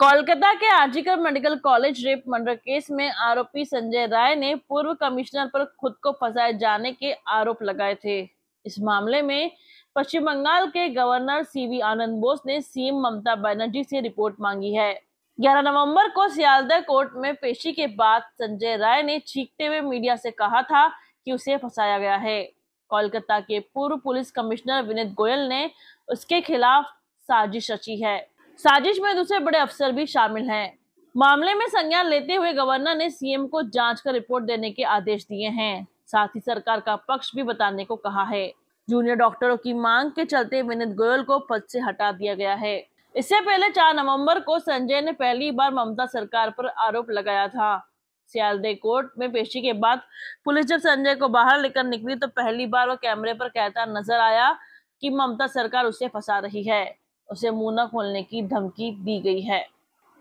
कोलकाता के आजीकर medical college rape murder case में आरोपी संजय राय ने पूर्व कमिश्नर पर खुद को फंसाए जाने के आरोप लगाए थे इस मामले में पश्चिम बंगाल के गवर्नर सीवी आनंद बोस ने सीएम ममता बनर्जी से रिपोर्ट मांगी है 11 नवंबर को सियालदह कोर्ट में पेशी के बाद संजय राय ने चीखते हुए मीडिया से कहा था कि उसे फंसाया गया है कोलकाता के पूर्व पुलिस कमिश्नर विनित गोयल ने उसके खिलाफ साजिश रची है साजिश में दूसरे बड़े अफसर भी शामिल हैं मामले में संज्ञान लेते हुए गवर्नर ने सीएम को जांच कर रिपोर्ट देने के आदेश दिए हैं साथ ही सरकार का पक्ष भी बताने को कहा है जूनियर डॉक्टरों की मांग के चलते विनित गोयल को पद से हटा दिया गया है इससे पहले चार नवंबर को संजय ने पहली बार ममता सरकार पर आरोप लगाया था सियालदे कोर्ट में पेशी के बाद पुलिस जब संजय को बाहर लेकर निकली तो पहली बार वह कैमरे पर कहता नजर आया कि ममता सरकार उसे फंसा रही है उसे मुंह न खोलने की धमकी दी गई है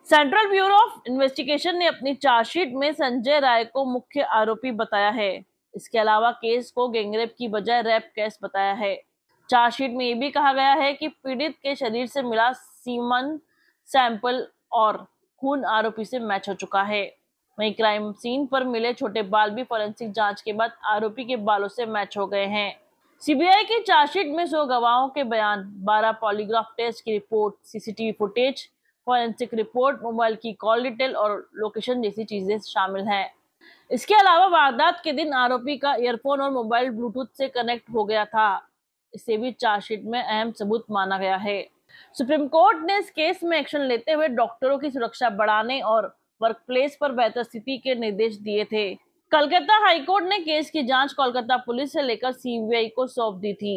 सेंट्रल ब्यूरो ऑफ इन्वेस्टिगेशन ने अपनी चार्जशीट में संजय राय को मुख्य आरोपी बताया है इसके अलावा केस को गैंगरेप की बजाय रैप केस बताया है चार्जशीट में यह भी कहा गया है कि पीड़ित के शरीर से मिला सीमन सैंपल और खून आरोपी से मैच हो चुका है वही क्राइम सीन पर मिले छोटे बाल भी फॉरेंसिक जांच के बाद आरोपी के बालों से मैच हो गए हैं सीबीआई की चार्जशीट में सो गवाहों के बयान बारह पॉलीग्राफ टेस्ट की report CCTV footage forensic report mobile की कॉल डिटेल और लोकेशन जैसी चीजें शामिल हैं इसके अलावा वारदात के दिन आरोपी का ईयरफोन और मोबाइल ब्लूटूथ से कनेक्ट हो गया था इसे भी चार्जशीट में अहम सबूत माना गया है सुप्रीम कोर्ट ने इस केस में एक्शन लेते हुए डॉक्टरों की सुरक्षा बढ़ाने और वर्कप्लेस पर बेहतर स्थिति के निर्देश दिए थे कलकत्ता हाईकोर्ट ने केस की जांच कोलकाता पुलिस से लेकर सीबीआई को सौंप दी थी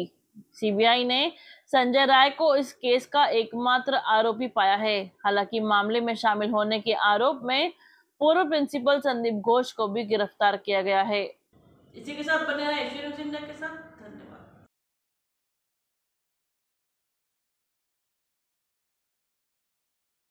सीबीआई ने संजय राय को इस केस का एकमात्र आरोपी पाया है हालांकि मामले में शामिल होने के आरोप में पूर्व प्रिंसिपल संदीप घोष को भी गिरफ्तार किया गया है इसी के साथ बने रहे के साथ